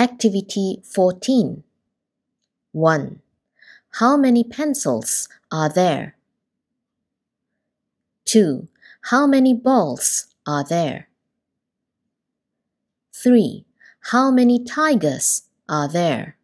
Activity 14. 1. How many pencils are there? 2. How many balls are there? 3. How many tigers are there?